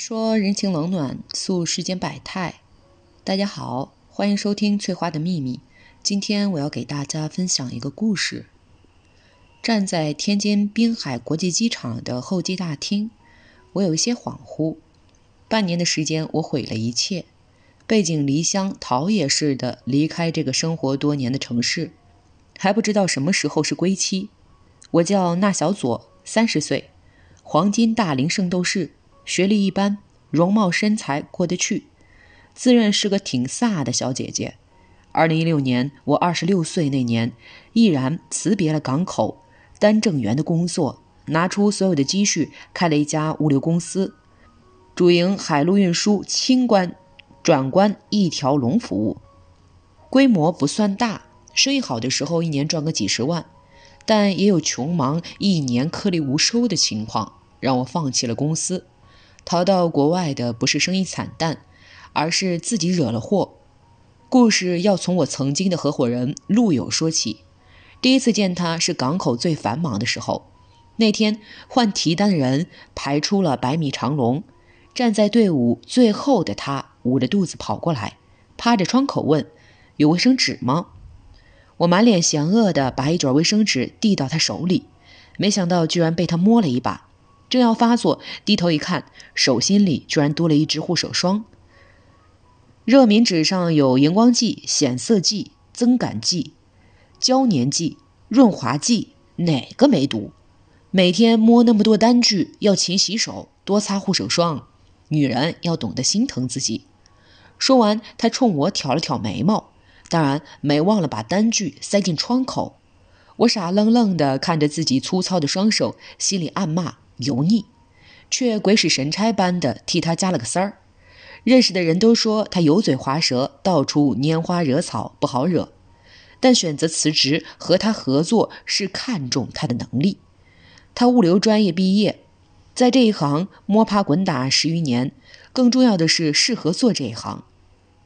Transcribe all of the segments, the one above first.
说人情冷暖，诉世间百态。大家好，欢迎收听《翠花的秘密》。今天我要给大家分享一个故事。站在天津滨海国际机场的候机大厅，我有一些恍惚。半年的时间，我毁了一切，背井离乡，逃也似的离开这个生活多年的城市，还不知道什么时候是归期。我叫那小左，三十岁，黄金大龄圣斗士。学历一般，容貌身材过得去，自认是个挺飒的小姐姐。二零一六年，我二十六岁那年，毅然辞别了港口单证员的工作，拿出所有的积蓄开了一家物流公司，主营海陆运输、清关、转关一条龙服务，规模不算大，生意好的时候一年赚个几十万，但也有穷忙一年颗粒无收的情况，让我放弃了公司。逃到国外的不是生意惨淡，而是自己惹了祸。故事要从我曾经的合伙人陆友说起。第一次见他是港口最繁忙的时候，那天换提单的人排出了百米长龙，站在队伍最后的他捂着肚子跑过来，趴着窗口问：“有卫生纸吗？”我满脸嫌恶地把一卷卫生纸递到他手里，没想到居然被他摸了一把。正要发作，低头一看，手心里居然多了一支护手霜。热敏纸上有荧光剂、显色剂、增感剂、胶粘剂、润滑剂，哪个没毒？每天摸那么多单据，要勤洗手，多擦护手霜。女人要懂得心疼自己。说完，她冲我挑了挑眉毛，当然没忘了把单据塞进窗口。我傻愣愣地看着自己粗糙的双手，心里暗骂。油腻，却鬼使神差般的替他加了个塞儿。认识的人都说他油嘴滑舌，到处拈花惹草，不好惹。但选择辞职和他合作，是看重他的能力。他物流专业毕业，在这一行摸爬滚打十余年，更重要的是适合做这一行。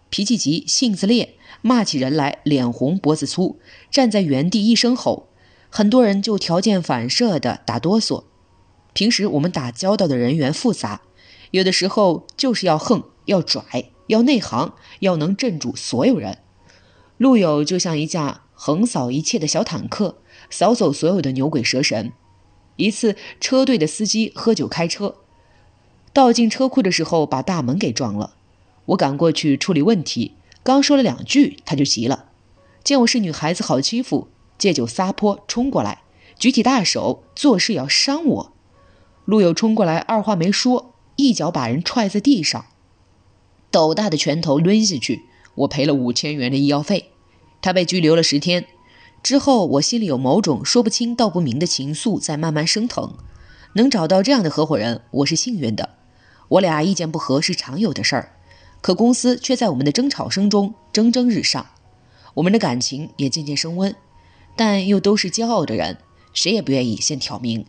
脾气急，性子烈，骂起人来脸红脖子粗，站在原地一声吼，很多人就条件反射的打哆嗦。平时我们打交道的人员复杂，有的时候就是要横、要拽、要内行、要能镇住所有人。陆友就像一架横扫一切的小坦克，扫走所有的牛鬼蛇神。一次车队的司机喝酒开车，倒进车库的时候把大门给撞了，我赶过去处理问题，刚说了两句他就急了，见我是女孩子好欺负，借酒撒泼冲过来，举起大手，作势要伤我。陆友冲过来，二话没说，一脚把人踹在地上，斗大的拳头抡下去，我赔了五千元的医药费，他被拘留了十天。之后，我心里有某种说不清道不明的情愫在慢慢升腾。能找到这样的合伙人，我是幸运的。我俩意见不合是常有的事儿，可公司却在我们的争吵声中蒸蒸日上，我们的感情也渐渐升温。但又都是骄傲的人，谁也不愿意先挑明。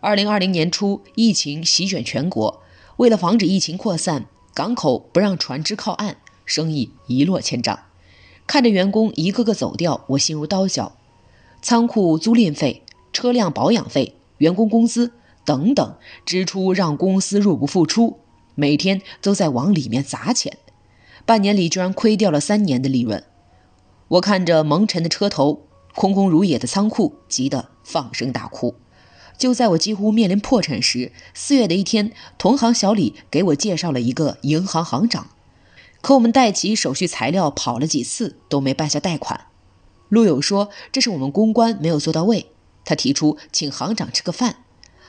二零二零年初，疫情席卷全国。为了防止疫情扩散，港口不让船只靠岸，生意一落千丈。看着员工一个个走掉，我心如刀绞。仓库租赁费、车辆保养费、员工工资等等支出，让公司入不敷出，每天都在往里面砸钱。半年里居然亏掉了三年的利润。我看着蒙尘的车头、空空如也的仓库，急得放声大哭。就在我几乎面临破产时，四月的一天，同行小李给我介绍了一个银行行长。可我们带齐手续材料跑了几次都没办下贷款。陆友说这是我们公关没有做到位。他提出请行长吃个饭，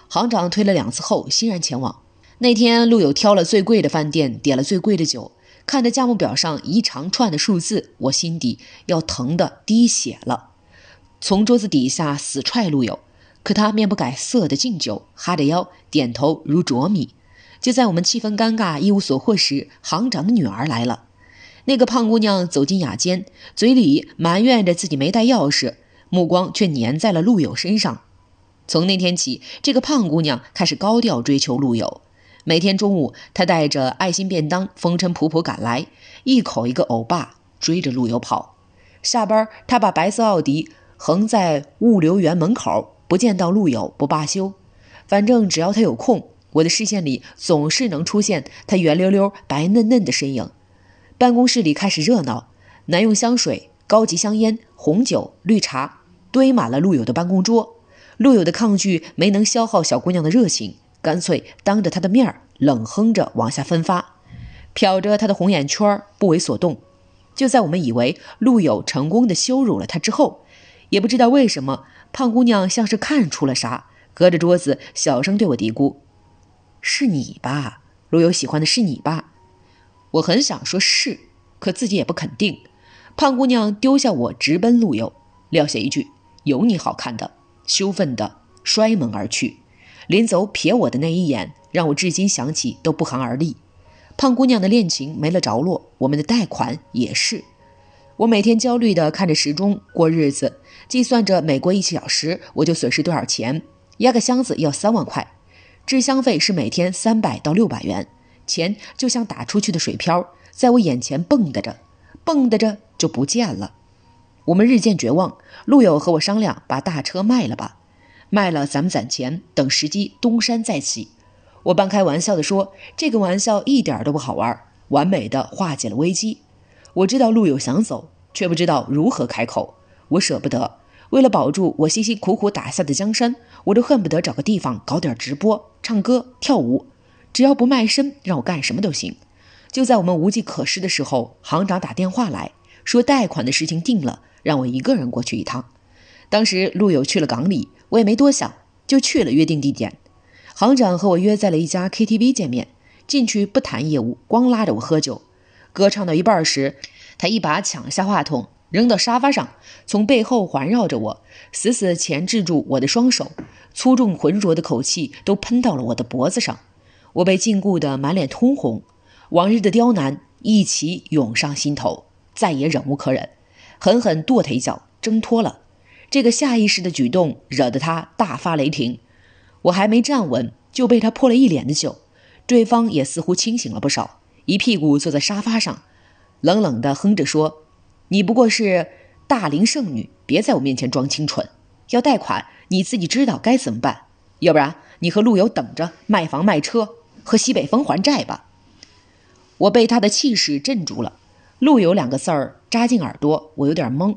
行长推了两次后欣然前往。那天，陆友挑了最贵的饭店，点了最贵的酒，看着价目表上一长串的数字，我心底要疼得滴血了，从桌子底下死踹陆友。可他面不改色的敬酒，哈着腰，点头如啄米。就在我们气氛尴尬、一无所获时，行长的女儿来了。那个胖姑娘走进雅间，嘴里埋怨着自己没带钥匙，目光却粘在了陆友身上。从那天起，这个胖姑娘开始高调追求陆友。每天中午，她带着爱心便当，风尘仆仆赶来，一口一个欧巴，追着陆友跑。下班，她把白色奥迪横在物流园门口。不见到陆友不罢休，反正只要他有空，我的视线里总是能出现他圆溜溜、白嫩嫩的身影。办公室里开始热闹，男用香水、高级香烟、红酒、绿茶堆满了陆友的办公桌。陆友的抗拒没能消耗小姑娘的热情，干脆当着他的面冷哼着往下分发，瞟着他的红眼圈不为所动。就在我们以为陆友成功的羞辱了她之后，也不知道为什么。胖姑娘像是看出了啥，隔着桌子小声对我嘀咕：“是你吧？陆游喜欢的是你吧？”我很想说是，可自己也不肯定。胖姑娘丢下我，直奔陆游，撂下一句：“有你好看的！”羞愤的摔门而去。临走瞥我的那一眼，让我至今想起都不寒而栗。胖姑娘的恋情没了着落，我们的贷款也是。我每天焦虑的看着时钟过日子。计算着每过一小时我就损失多少钱，压个箱子要三万块，制箱费是每天三百到六百元，钱就像打出去的水漂，在我眼前蹦跶着，蹦跶着就不见了。我们日渐绝望，陆友和我商量把大车卖了吧，卖了咱们攒钱，等时机东山再起。我半开玩笑地说，这个玩笑一点都不好玩，完美的化解了危机。我知道陆友想走，却不知道如何开口，我舍不得。为了保住我辛辛苦苦打下的江山，我都恨不得找个地方搞点直播、唱歌、跳舞，只要不卖身，让我干什么都行。就在我们无计可施的时候，行长打电话来说贷款的事情定了，让我一个人过去一趟。当时陆友去了港里，我也没多想，就去了约定地点。行长和我约在了一家 KTV 见面，进去不谈业务，光拉着我喝酒。歌唱到一半时，他一把抢下话筒。扔到沙发上，从背后环绕着我，死死钳制住我的双手，粗重浑浊的口气都喷到了我的脖子上。我被禁锢得满脸通红，往日的刁难一起涌上心头，再也忍无可忍，狠狠跺他一脚，挣脱了。这个下意识的举动惹得他大发雷霆，我还没站稳就被他泼了一脸的酒。对方也似乎清醒了不少，一屁股坐在沙发上，冷冷地哼着说。你不过是大龄剩女，别在我面前装清纯。要贷款，你自己知道该怎么办。要不然，你和陆游等着卖房卖车，喝西北风还债吧。我被他的气势镇住了，“陆游”两个字儿扎进耳朵，我有点懵。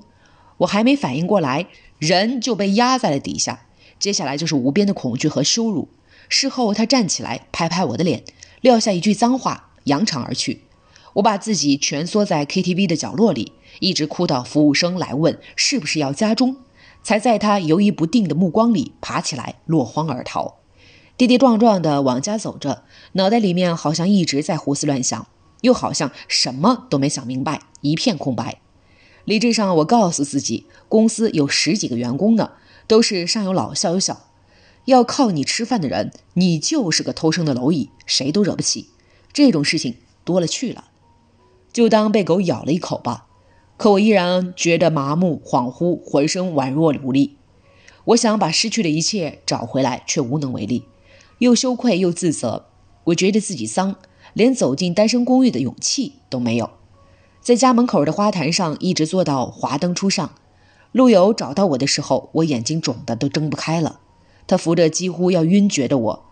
我还没反应过来，人就被压在了底下。接下来就是无边的恐惧和羞辱。事后，他站起来拍拍我的脸，撂下一句脏话，扬长而去。我把自己蜷缩在 KTV 的角落里。一直哭到服务生来问是不是要加钟，才在他犹豫不定的目光里爬起来落荒而逃，跌跌撞撞地往家走着，脑袋里面好像一直在胡思乱想，又好像什么都没想明白，一片空白。理智上，我告诉自己，公司有十几个员工呢，都是上有老下有小，要靠你吃饭的人，你就是个偷生的蝼蚁，谁都惹不起。这种事情多了去了，就当被狗咬了一口吧。可我依然觉得麻木、恍惚，浑身宛若无力。我想把失去的一切找回来，却无能为力，又羞愧又自责。我觉得自己丧，连走进单身公寓的勇气都没有。在家门口的花坛上一直坐到华灯初上，陆游找到我的时候，我眼睛肿的都睁不开了。他扶着几乎要晕厥的我，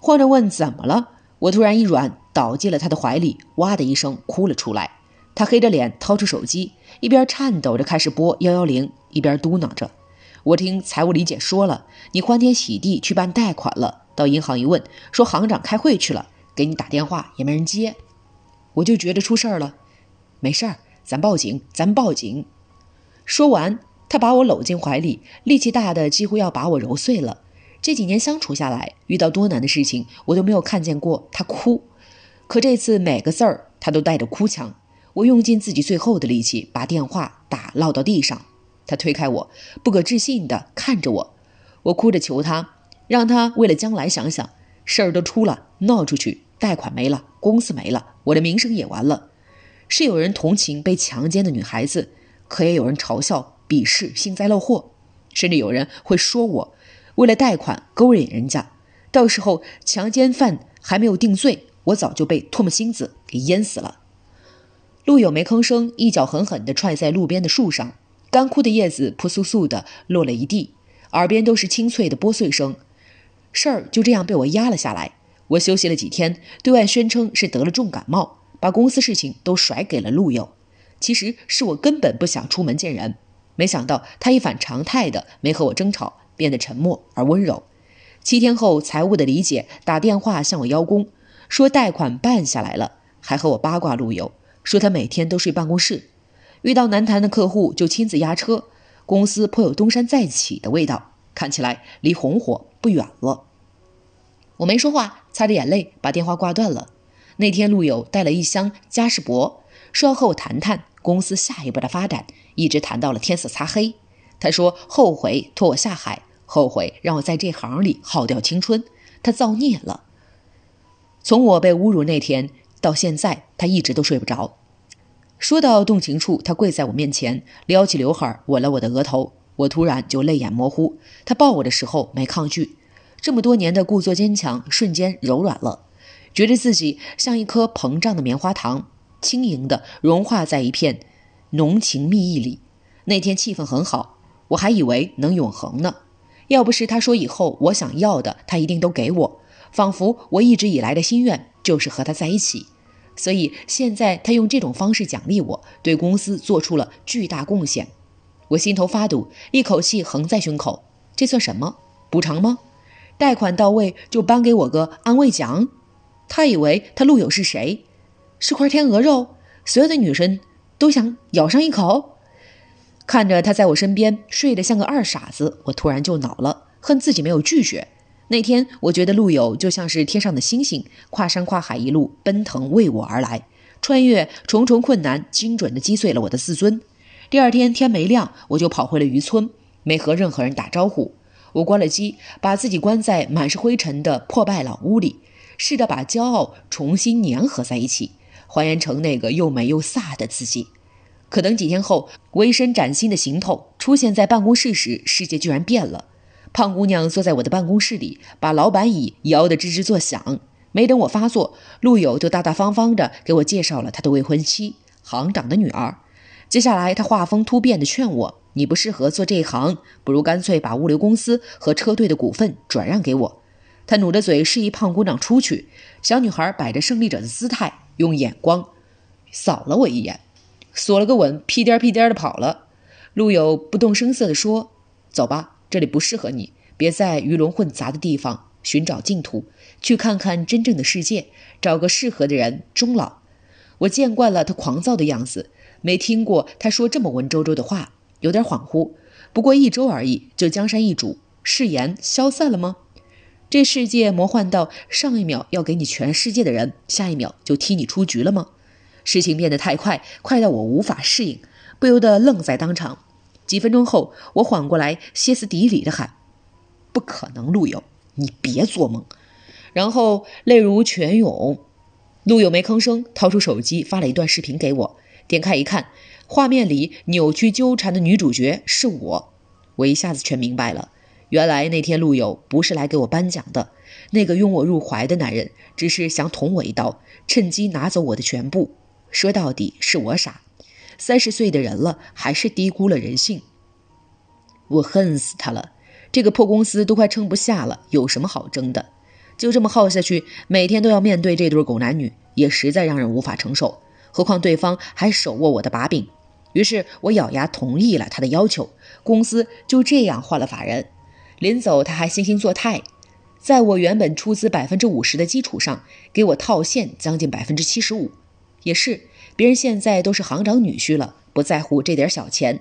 晃着问怎么了。我突然一软，倒进了他的怀里，哇的一声哭了出来。他黑着脸掏出手机，一边颤抖着开始拨幺幺零，一边嘟囔着：“我听财务李姐说了，你欢天喜地去办贷款了，到银行一问，说行长开会去了，给你打电话也没人接，我就觉得出事儿了。没事儿，咱报警，咱报警。”说完，他把我搂进怀里，力气大的几乎要把我揉碎了。这几年相处下来，遇到多难的事情，我都没有看见过他哭，可这次每个字儿他都带着哭腔。我用尽自己最后的力气把电话打落到地上，他推开我，不可置信地看着我。我哭着求他，让他为了将来想想，事儿都出了，闹出去，贷款没了，公司没了，我的名声也完了。是有人同情被强奸的女孩子，可也有人嘲笑、鄙视、幸灾乐祸，甚至有人会说我为了贷款勾引人家，到时候强奸犯还没有定罪，我早就被唾沫星子给淹死了。陆友没吭声，一脚狠狠地踹在路边的树上，干枯的叶子扑簌簌地落了一地，耳边都是清脆的剥碎声。事儿就这样被我压了下来。我休息了几天，对外宣称是得了重感冒，把公司事情都甩给了陆游。其实是我根本不想出门见人。没想到他一反常态的没和我争吵，变得沉默而温柔。七天后，财务的李姐打电话向我邀功，说贷款办下来了，还和我八卦陆游。说他每天都睡办公室，遇到难谈的客户就亲自押车，公司颇有东山再起的味道，看起来离红火不远了。我没说话，擦着眼泪把电话挂断了。那天陆友带了一箱嘉士伯，说要和我谈谈公司下一步的发展，一直谈到了天色擦黑。他说后悔拖我下海，后悔让我在这行里耗掉青春，他造孽了。从我被侮辱那天。到现在，他一直都睡不着。说到动情处，他跪在我面前，撩起刘海，吻了我的额头。我突然就泪眼模糊。他抱我的时候没抗拒，这么多年的故作坚强瞬间柔软了，觉得自己像一颗膨胀的棉花糖，轻盈的融化在一片浓情蜜意里。那天气氛很好，我还以为能永恒呢。要不是他说以后我想要的，他一定都给我，仿佛我一直以来的心愿就是和他在一起。所以现在他用这种方式奖励我，对公司做出了巨大贡献，我心头发堵，一口气横在胸口。这算什么补偿吗？贷款到位就颁给我个安慰奖？他以为他陆勇是谁？是块天鹅肉，所有的女生都想咬上一口。看着他在我身边睡得像个二傻子，我突然就恼了，恨自己没有拒绝。那天，我觉得陆游就像是天上的星星，跨山跨海一路奔腾为我而来，穿越重重困难，精准地击碎了我的自尊。第二天天没亮，我就跑回了渔村，没和任何人打招呼。我关了机，把自己关在满是灰尘的破败老屋里，试着把骄傲重新粘合在一起，还原成那个又美又飒的自己。可等几天后，一身崭新的行头出现在办公室时，世界居然变了。胖姑娘坐在我的办公室里，把老板椅摇得吱吱作响。没等我发作，陆友就大大方方地给我介绍了他的未婚妻，行长的女儿。接下来，他画风突变地劝我：“你不适合做这一行，不如干脆把物流公司和车队的股份转让给我。”他努着嘴示意胖姑娘出去。小女孩摆着胜利者的姿态，用眼光扫了我一眼，锁了个吻，屁颠儿屁颠儿地跑了。陆友不动声色地说：“走吧。”这里不适合你，别在鱼龙混杂的地方寻找净土，去看看真正的世界，找个适合的人终老。我见惯了他狂躁的样子，没听过他说这么文绉绉的话，有点恍惚。不过一周而已，就江山易主，誓言消散了吗？这世界魔幻到上一秒要给你全世界的人，下一秒就踢你出局了吗？事情变得太快，快到我无法适应，不由得愣在当场。几分钟后，我缓过来，歇斯底里的喊：“不可能，陆游，你别做梦！”然后泪如泉涌。陆游没吭声，掏出手机发了一段视频给我。点开一看，画面里扭曲纠缠的女主角是我。我一下子全明白了，原来那天陆游不是来给我颁奖的，那个拥我入怀的男人只是想捅我一刀，趁机拿走我的全部。说到底，是我傻。三十岁的人了，还是低估了人性。我恨死他了，这个破公司都快撑不下了，有什么好争的？就这么耗下去，每天都要面对这对狗男女，也实在让人无法承受。何况对方还手握我的把柄。于是，我咬牙同意了他的要求，公司就这样换了法人。临走，他还惺惺作态，在我原本出资百分之五十的基础上，给我套现将近百分之七十五。也是。别人现在都是行长女婿了，不在乎这点小钱。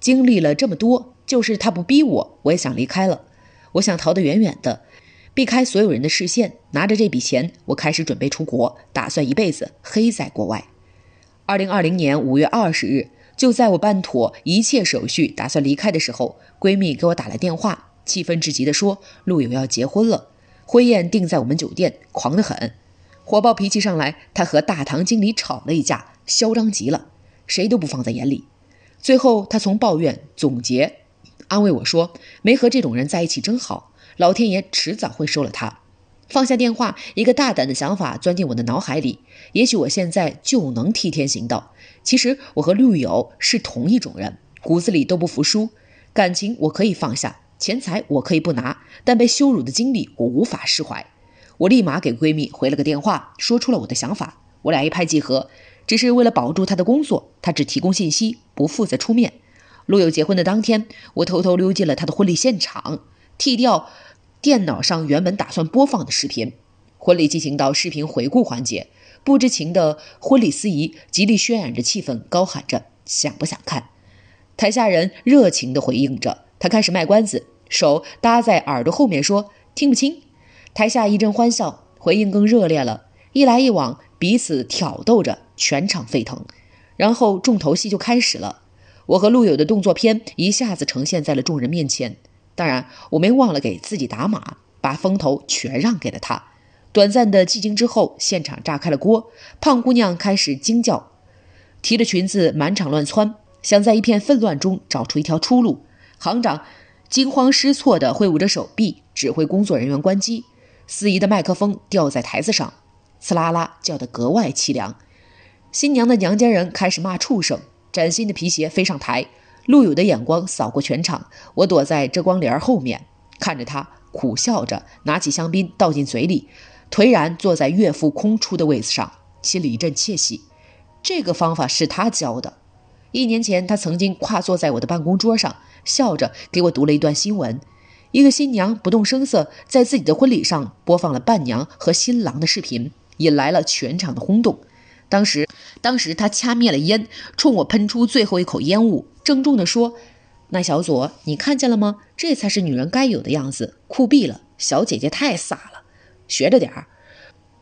经历了这么多，就是他不逼我，我也想离开了。我想逃得远远的，避开所有人的视线。拿着这笔钱，我开始准备出国，打算一辈子黑在国外。二零二零年五月二十日，就在我办妥一切手续，打算离开的时候，闺蜜给我打来电话，气愤至极地说：“陆勇要结婚了，婚宴定在我们酒店，狂得很。”火爆脾气上来，他和大堂经理吵了一架，嚣张极了，谁都不放在眼里。最后，他从抱怨总结，安慰我说：“没和这种人在一起真好，老天爷迟早会收了他。”放下电话，一个大胆的想法钻进我的脑海里：也许我现在就能替天行道。其实我和绿友是同一种人，骨子里都不服输。感情我可以放下，钱财我可以不拿，但被羞辱的经历我无法释怀。我立马给闺蜜回了个电话，说出了我的想法。我俩一拍即合，只是为了保住她的工作，她只提供信息，不负责出面。陆友结婚的当天，我偷偷溜进了他的婚礼现场，剃掉电脑上原本打算播放的视频。婚礼进行到视频回顾环节，不知情的婚礼司仪极力渲染着气氛，高喊着“想不想看”，台下人热情地回应着。他开始卖关子，手搭在耳朵后面说：“听不清。”台下一阵欢笑，回应更热烈了。一来一往，彼此挑逗着，全场沸腾。然后重头戏就开始了，我和陆友的动作片一下子呈现在了众人面前。当然，我没忘了给自己打码，把风头全让给了他。短暂的寂静之后，现场炸开了锅。胖姑娘开始惊叫，提着裙子满场乱窜，想在一片混乱中找出一条出路。行长惊慌失措地挥舞着手臂，指挥工作人员关机。司仪的麦克风掉在台子上，刺啦啦叫得格外凄凉。新娘的娘家人开始骂畜生。崭新的皮鞋飞上台。陆友的眼光扫过全场，我躲在遮光帘后面，看着他苦笑着拿起香槟倒进嘴里，颓然坐在岳父空出的位子上，心里一阵窃喜。这个方法是他教的。一年前，他曾经跨坐在我的办公桌上，笑着给我读了一段新闻。一个新娘不动声色，在自己的婚礼上播放了伴娘和新郎的视频，引来了全场的轰动。当时，当时他掐灭了烟，冲我喷出最后一口烟雾，郑重地说：“那小左，你看见了吗？这才是女人该有的样子。酷毙了，小姐姐太飒了，学着点儿。”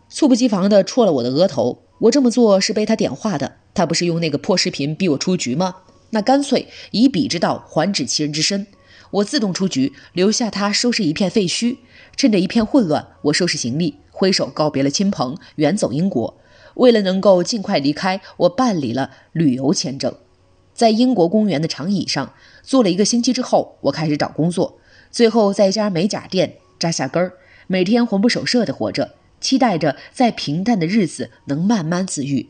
猝不及防地戳了我的额头。我这么做是被他点化的。他不是用那个破视频逼我出局吗？那干脆以彼之道还治其人之身。我自动出局，留下他收拾一片废墟。趁着一片混乱，我收拾行李，挥手告别了亲朋，远走英国。为了能够尽快离开，我办理了旅游签证。在英国公园的长椅上坐了一个星期之后，我开始找工作，最后在一家美甲店扎下根儿，每天魂不守舍的活着，期待着在平淡的日子能慢慢自愈。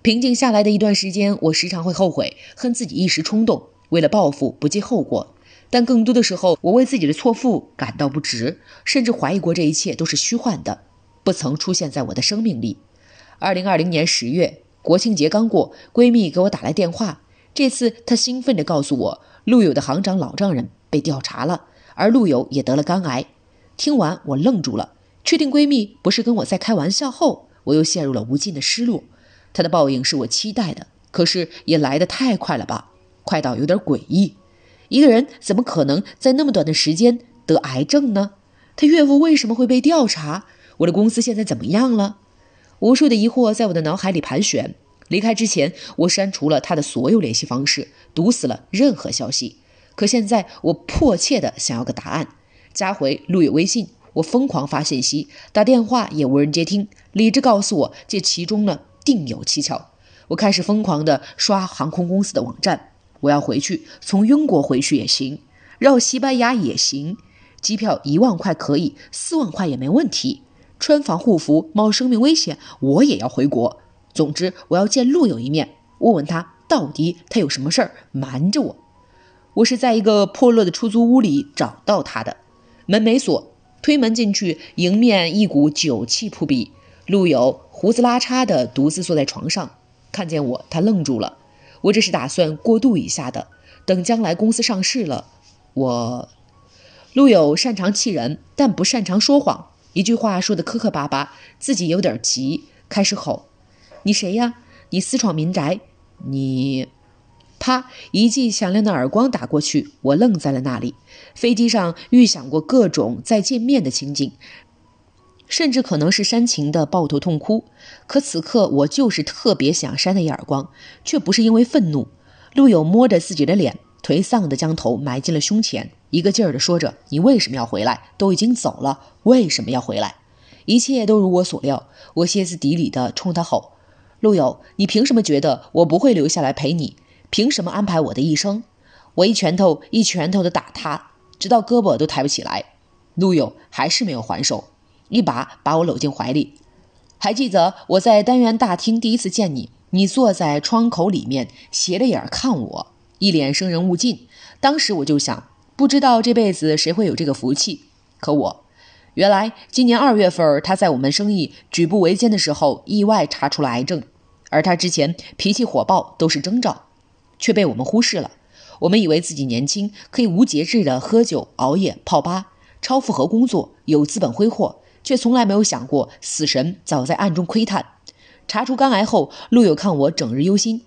平静下来的一段时间，我时常会后悔，恨自己一时冲动，为了报复不计后果。但更多的时候，我为自己的错付感到不值，甚至怀疑过这一切都是虚幻的，不曾出现在我的生命里。二零二零年十月，国庆节刚过，闺蜜给我打来电话，这次她兴奋地告诉我，陆友的行长老丈人被调查了，而陆友也得了肝癌。听完我愣住了，确定闺蜜不是跟我在开玩笑后，我又陷入了无尽的失落。她的报应是我期待的，可是也来得太快了吧，快到有点诡异。一个人怎么可能在那么短的时间得癌症呢？他岳父为什么会被调查？我的公司现在怎么样了？无数的疑惑在我的脑海里盘旋。离开之前，我删除了他的所有联系方式，堵死了任何消息。可现在，我迫切的想要个答案。加回陆野微信，我疯狂发信息，打电话也无人接听。理智告诉我，这其中呢，定有蹊跷。我开始疯狂的刷航空公司的网站。我要回去，从英国回去也行，绕西班牙也行，机票一万块可以，四万块也没问题。穿防护服冒生命危险，我也要回国。总之，我要见陆友一面，问问他到底他有什么事儿瞒着我。我是在一个破落的出租屋里找到他的，门没锁，推门进去，迎面一股酒气扑鼻。陆友胡子拉碴的，独自坐在床上，看见我，他愣住了。我这是打算过渡一下的，等将来公司上市了，我陆友擅长气人，但不擅长说谎。一句话说的磕磕巴巴，自己有点急，开始吼：“你谁呀？你私闯民宅！你……啪！一记响亮的耳光打过去。”我愣在了那里。飞机上预想过各种再见面的情景。甚至可能是煽情的抱头痛哭，可此刻我就是特别想扇他一耳光，却不是因为愤怒。陆友摸着自己的脸，颓丧地将头埋进了胸前，一个劲儿地说着：“你为什么要回来？都已经走了，为什么要回来？”一切都如我所料，我歇斯底里地冲他吼：“陆友，你凭什么觉得我不会留下来陪你？凭什么安排我的一生？”我一拳头一拳头地打他，直到胳膊都抬不起来。陆友还是没有还手。一把把我搂进怀里，还记得我在单元大厅第一次见你，你坐在窗口里面，斜着眼看我，一脸生人勿近。当时我就想，不知道这辈子谁会有这个福气。可我，原来今年二月份，他在我们生意举步维艰的时候，意外查出了癌症，而他之前脾气火爆都是征兆，却被我们忽视了。我们以为自己年轻，可以无节制的喝酒、熬夜、泡吧、超负荷工作，有资本挥霍。却从来没有想过，死神早在暗中窥探。查出肝癌后，陆友看我整日忧心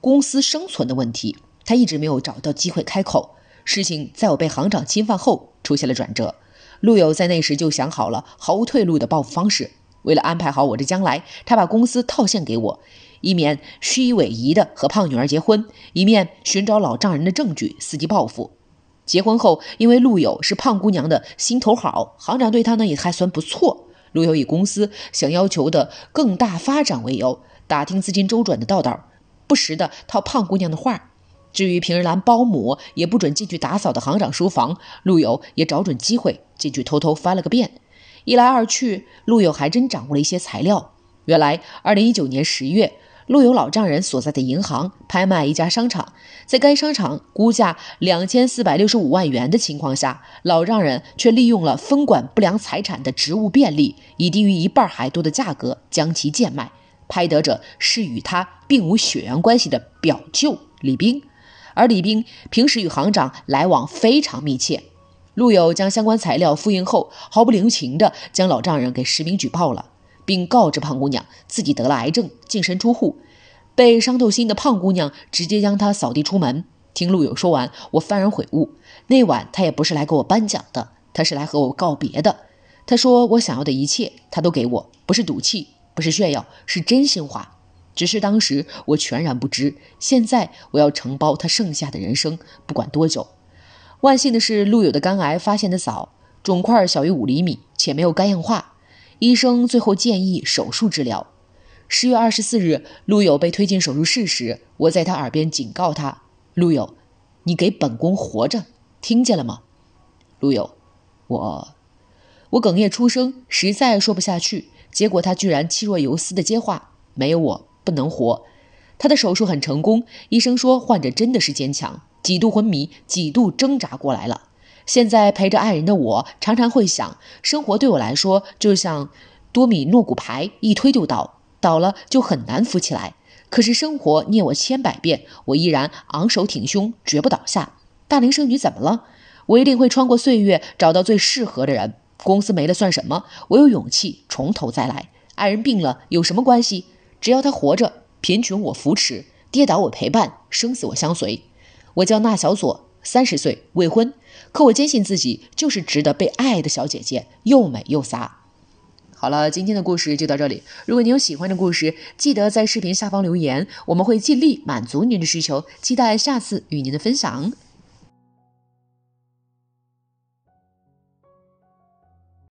公司生存的问题，他一直没有找到机会开口。事情在我被行长侵犯后出现了转折，陆友在那时就想好了毫无退路的报复方式。为了安排好我的将来，他把公司套现给我，一面虚以委蛇的和胖女儿结婚，一面寻找老丈人的证据，伺机报复。结婚后，因为陆友是胖姑娘的心头好，行长对她呢也还算不错。陆友以公司想要求的更大发展为由，打听资金周转的道道，不时的套胖姑娘的话。至于平日兰保姆也不准进去打扫的行长书房，陆友也找准机会进去偷偷翻了个遍。一来二去，陆友还真掌握了一些材料。原来，二零一九年十月。陆友老丈人所在的银行拍卖一家商场，在该商场估价两千四百六十五万元的情况下，老丈人却利用了分管不良财产的职务便利，以低于一半还多的价格将其贱卖。拍得者是与他并无血缘关系的表舅李兵，而李兵平时与行长来往非常密切。陆友将相关材料复印后，毫不留情地将老丈人给实名举报了。并告知胖姑娘自己得了癌症，净身出户。被伤透心的胖姑娘直接将他扫地出门。听陆友说完，我幡然悔悟。那晚他也不是来给我颁奖的，他是来和我告别的。他说我想要的一切，他都给我，不是赌气，不是炫耀，是真心话。只是当时我全然不知。现在我要承包他剩下的人生，不管多久。万幸的是，陆友的肝癌发现的早，肿块小于五厘米，且没有肝硬化。医生最后建议手术治疗。十月二十四日，陆友被推进手术室时，我在他耳边警告他：“陆友，你给本宫活着，听见了吗？”陆友，我，我哽咽出声，实在说不下去。结果他居然气若游丝的接话：“没有我不能活。”他的手术很成功，医生说患者真的是坚强，几度昏迷，几度挣扎过来了。现在陪着爱人的我，常常会想，生活对我来说就像多米诺骨牌，一推就倒，倒了就很难扶起来。可是生活虐我千百遍，我依然昂首挺胸，绝不倒下。大龄剩女怎么了？我一定会穿过岁月，找到最适合的人。公司没了算什么？我有勇气从头再来。爱人病了有什么关系？只要他活着，贫穷我扶持，跌倒我陪伴，生死我相随。我叫那小左，三十岁，未婚。可我坚信自己就是值得被爱的小姐姐，又美又飒。好了，今天的故事就到这里。如果你有喜欢的故事，记得在视频下方留言，我们会尽力满足您的需求。期待下次与您的分享。